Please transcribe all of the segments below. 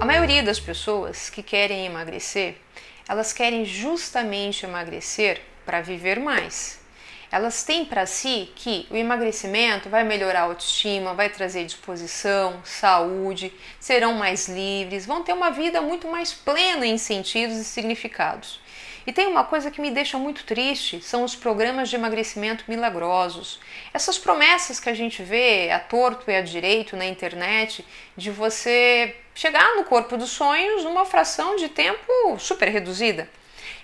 A maioria das pessoas que querem emagrecer, elas querem justamente emagrecer para viver mais. Elas têm para si que o emagrecimento vai melhorar a autoestima, vai trazer disposição, saúde, serão mais livres, vão ter uma vida muito mais plena em sentidos e significados. E tem uma coisa que me deixa muito triste, são os programas de emagrecimento milagrosos. Essas promessas que a gente vê a torto e a direito na internet de você chegar no corpo dos sonhos numa fração de tempo super reduzida.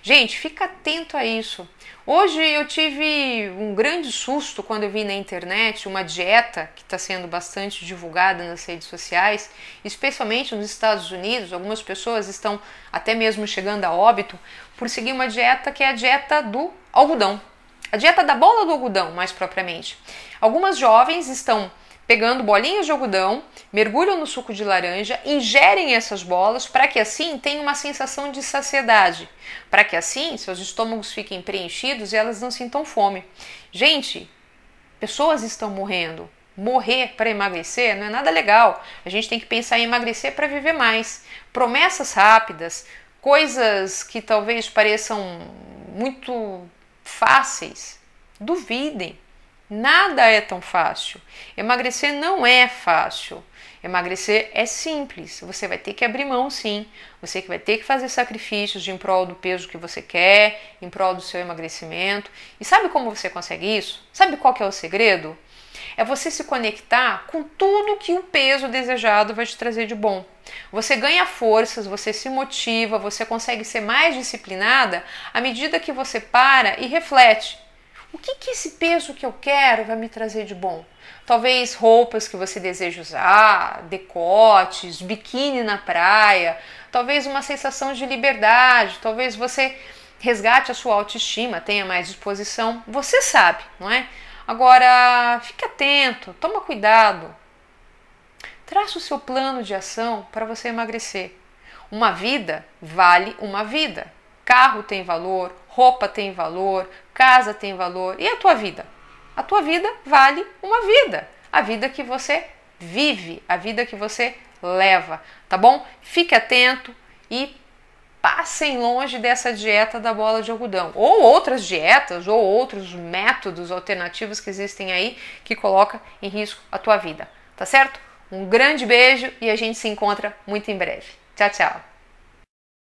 Gente, fica atento a isso. Hoje eu tive um grande susto quando eu vi na internet uma dieta que está sendo bastante divulgada nas redes sociais, especialmente nos Estados Unidos. Algumas pessoas estão até mesmo chegando a óbito por seguir uma dieta que é a dieta do algodão. A dieta da bola do algodão, mais propriamente. Algumas jovens estão pegando bolinhas de algodão, mergulham no suco de laranja, ingerem essas bolas para que assim tenham uma sensação de saciedade, para que assim seus estômagos fiquem preenchidos e elas não sintam fome. Gente, pessoas estão morrendo. Morrer para emagrecer não é nada legal. A gente tem que pensar em emagrecer para viver mais. Promessas rápidas, coisas que talvez pareçam muito fáceis, duvidem Nada é tão fácil. Emagrecer não é fácil. Emagrecer é simples. Você vai ter que abrir mão, sim. Você que vai ter que fazer sacrifícios em prol do peso que você quer, em prol do seu emagrecimento. E sabe como você consegue isso? Sabe qual que é o segredo? É você se conectar com tudo que o peso desejado vai te trazer de bom. Você ganha forças, você se motiva, você consegue ser mais disciplinada à medida que você para e reflete o que, que esse peso que eu quero vai me trazer de bom? Talvez roupas que você deseja usar, decotes, biquíni na praia, talvez uma sensação de liberdade, talvez você resgate a sua autoestima, tenha mais disposição. Você sabe, não é? Agora, fique atento, toma cuidado. Traça o seu plano de ação para você emagrecer. Uma vida vale uma vida. Carro tem valor, roupa tem valor, casa tem valor. E a tua vida? A tua vida vale uma vida. A vida que você vive, a vida que você leva, tá bom? Fique atento e passem longe dessa dieta da bola de algodão, ou outras dietas, ou outros métodos alternativos que existem aí que coloca em risco a tua vida, tá certo? Um grande beijo e a gente se encontra muito em breve. Tchau, tchau.